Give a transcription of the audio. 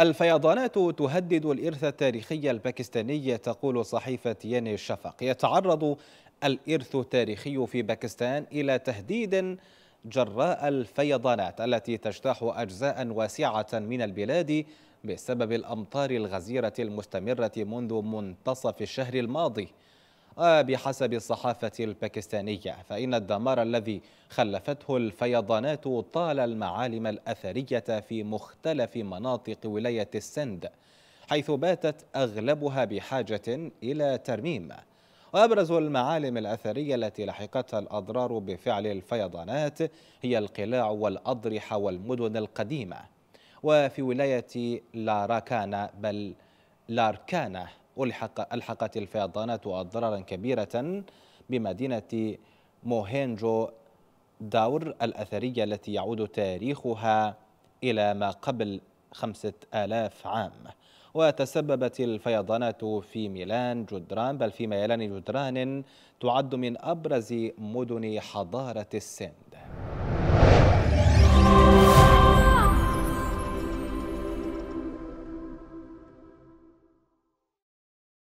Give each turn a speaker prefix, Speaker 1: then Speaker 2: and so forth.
Speaker 1: الفيضانات تهدد الإرث التاريخي الباكستاني تقول صحيفة ياني الشفق يتعرض الإرث التاريخي في باكستان إلى تهديد جراء الفيضانات التي تجتاح أجزاء واسعة من البلاد بسبب الأمطار الغزيرة المستمرة منذ منتصف الشهر الماضي وبحسب الصحافة الباكستانية فإن الدمار الذي خلفته الفيضانات طال المعالم الأثرية في مختلف مناطق ولاية السند حيث باتت أغلبها بحاجة إلى ترميم وأبرز المعالم الأثرية التي لحقتها الأضرار بفعل الفيضانات هي القلاع والأضرحة والمدن القديمة وفي ولاية لاراكانا بل لاركانا ألحق ألحقت الفيضانات أضرارا كبيرة بمدينة موهينجو داور الأثرية التي يعود تاريخها إلى ما قبل خمسة آلاف عام وتسببت الفيضانات في ميلان جدران بل في ميلان جدران تعد من أبرز مدن حضارة السند